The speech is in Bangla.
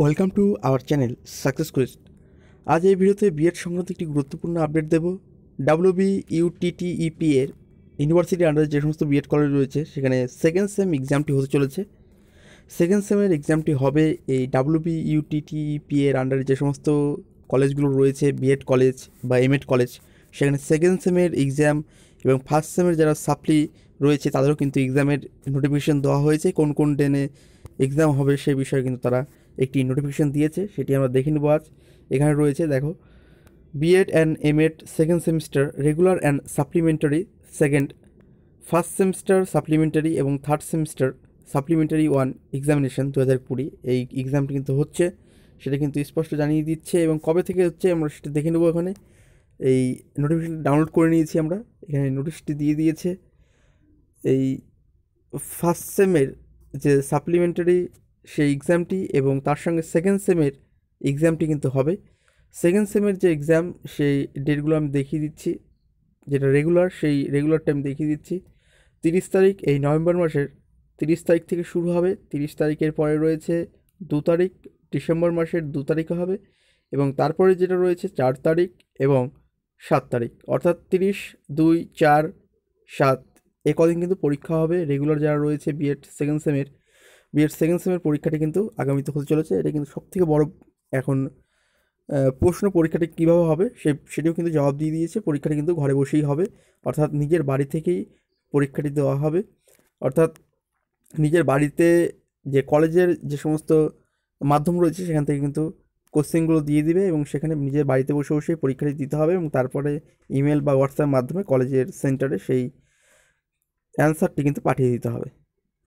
welcome to our channel success quest আজ এই ভিডিওতে বিএড সংক্রান্ত একটি গুরুত্বপূর্ণ আপডেট দেব ডাব্লিউ বি ইউটিটিইপি এর ইউনিভার্সিটি আন্ডারে যে সমস্ত বিএড কলেজ রয়েছে সেখানে সেকেন্ড সেম এক্সামটি হতে চলেছে সেকেন্ড সেমের এক্সামটি হবে এই ডাব্লিউ বি ইউটিটিইপি এর আন্ডারে যে সমস্ত কলেজগুলো রয়েছে বিএড কলেজ বা এমএড কলেজ e সেখানে সেকেন্ড সেমের এক্সাম এবং ফার্স্ট সেমের যারা সাপ্লি রয়েছে তাদেরও কিন্তু এক্সামের নোটিফিকেশান দেওয়া হয়েছে কোন কোন ডেনে এক্সাম হবে সে বিষয়ে কিন্তু তারা একটি নোটিফিকেশান দিয়েছে সেটি আমরা দেখে নেব আজ এখানে রয়েছে দেখো B Ed and M Ed second semester regular and supplementary second first semester supplementary এবং third semester supplementary one examination দু হাজার কুড়ি এই এক্সামটি কিন্তু হচ্ছে সেটা কিন্তু স্পষ্ট জানিয়ে দিচ্ছে এবং কবে থেকে হচ্ছে আমরা সেটা দেখে নেবো এখানে এই নোটিফিকেশানটা ডাউনলোড করে নিয়েছি আমরা এখানে নোটিশটি দিয়ে দিয়েছে এই ফার্স্ট সেমের যে সাপ্লিমেন্টারি সেই এক্সামটি এবং তার সঙ্গে সেকেন্ড সেমের এক্সামটি কিন্তু হবে সেকেন্ড সেমের যে এক্সাম সেই ডেটগুলো আমি দেখিয়ে দিচ্ছি যেটা রেগুলার সেই রেগুলার টাইম দেখিয়ে দিচ্ছি তিরিশ তারিখ এই নভেম্বর মাসের তিরিশ তারিখ থেকে শুরু হবে তিরিশ তারিখের পরে রয়েছে দু তারিখ ডিসেম্বর মাসের দু তারিখে হবে এবং তারপরে যেটা রয়েছে চার তারিখ এবং সাত তারিখ অর্থাৎ তিরিশ দুই চার সাত এ কদিন কিন্তু পরীক্ষা হবে রেগুলার যারা রয়েছে বিএড সেকেন্ড সেমের বিএড সেকেন্ড সেমের পরীক্ষাটি কিন্তু আগামীতে হতে চলেছে এটা কিন্তু সবথেকে বড় এখন প্রশ্ন পরীক্ষাটি কীভাবে হবে সে সেটিও কিন্তু জবাব দিয়ে দিয়েছে পরীক্ষাটি কিন্তু ঘরে বসেই হবে অর্থাৎ নিজের বাড়ি থেকেই পরীক্ষাটি দেওয়া হবে অর্থাৎ নিজের বাড়িতে যে কলেজের যে সমস্ত মাধ্যম রয়েছে সেখান থেকে কিন্তু কোশ্চেনগুলো দিয়ে দিবে এবং সেখানে নিজের বাড়িতে বসে বসে পরীক্ষাটি দিতে হবে এবং তারপরে ইমেল বা হোয়াটসঅ্যাপ মাধ্যমে কলেজের সেন্টারে সেই অ্যান্সারটি কিন্তু পাঠিয়ে দিতে হবে